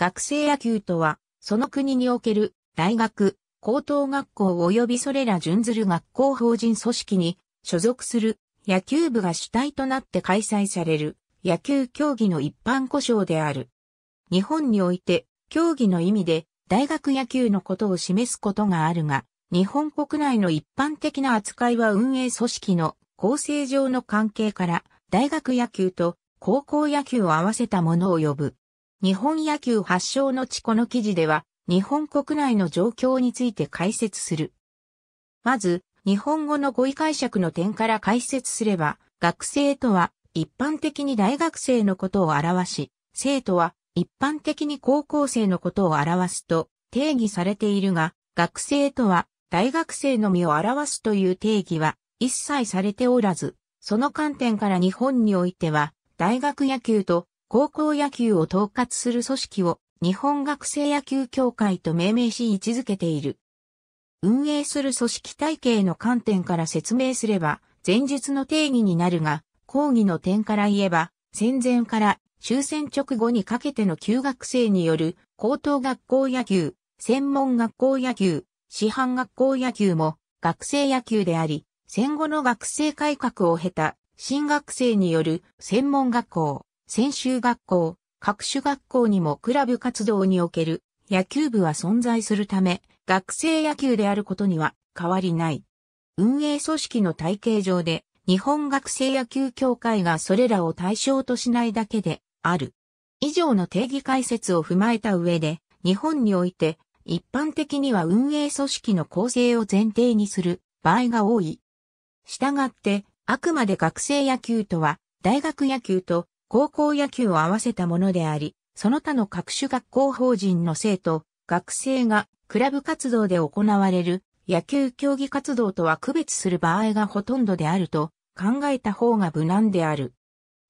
学生野球とは、その国における大学、高等学校及びそれら準ずる学校法人組織に所属する野球部が主体となって開催される野球競技の一般故障である。日本において競技の意味で大学野球のことを示すことがあるが、日本国内の一般的な扱いは運営組織の構成上の関係から大学野球と高校野球を合わせたものを呼ぶ。日本野球発祥の地この記事では、日本国内の状況について解説する。まず、日本語の語彙解釈の点から解説すれば、学生とは一般的に大学生のことを表し、生徒は一般的に高校生のことを表すと定義されているが、学生とは大学生のみを表すという定義は一切されておらず、その観点から日本においては、大学野球と高校野球を統括する組織を日本学生野球協会と命名し位置づけている。運営する組織体系の観点から説明すれば、前述の定義になるが、講義の点から言えば、戦前から終戦直後にかけての休学生による高等学校野球、専門学校野球、師範学校野球も学生野球であり、戦後の学生改革を経た新学生による専門学校、専修学校、各種学校にもクラブ活動における野球部は存在するため、学生野球であることには変わりない。運営組織の体系上で、日本学生野球協会がそれらを対象としないだけである。以上の定義解説を踏まえた上で、日本において一般的には運営組織の構成を前提にする場合が多い。したがって、あくまで学生野球とは大学野球と高校野球を合わせたものであり、その他の各種学校法人の生徒、学生がクラブ活動で行われる野球競技活動とは区別する場合がほとんどであると考えた方が無難である。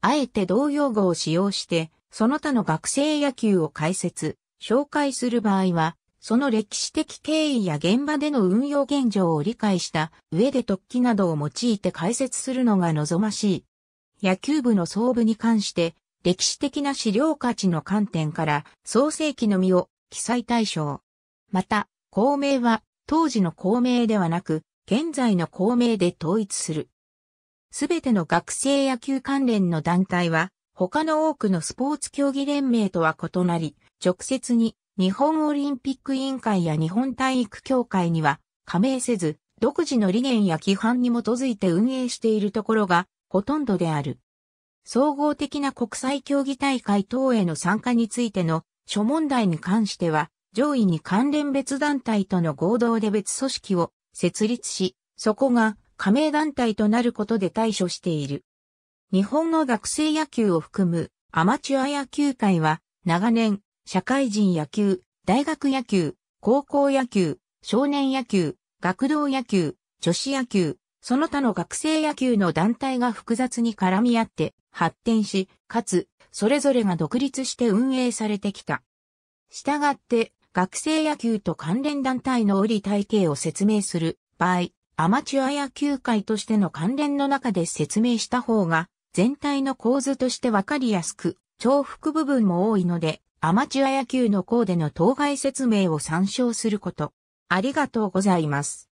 あえて同用語を使用して、その他の学生野球を解説、紹介する場合は、その歴史的経緯や現場での運用現状を理解した上で突起などを用いて解説するのが望ましい。野球部の創部に関して、歴史的な資料価値の観点から創世記のみを記載対象。また、公明は当時の公明ではなく、現在の公明で統一する。すべての学生野球関連の団体は、他の多くのスポーツ競技連盟とは異なり、直接に日本オリンピック委員会や日本体育協会には加盟せず、独自の理念や規範に基づいて運営しているところがほとんどである。総合的な国際競技大会等への参加についての諸問題に関しては、上位に関連別団体との合同で別組織を設立し、そこが加盟団体となることで対処している。日本の学生野球を含むアマチュア野球界は、長年、社会人野球、大学野球、高校野球、少年野球、学童野球、女子野球、その他の学生野球の団体が複雑に絡み合って発展し、かつ、それぞれが独立して運営されてきた。したがって、学生野球と関連団体の折体系を説明する場合、アマチュア野球界としての関連の中で説明した方が、全体の構図としてわかりやすく、重複部分も多いので、アマチュア野球の項での当該説明を参照すること。ありがとうございます。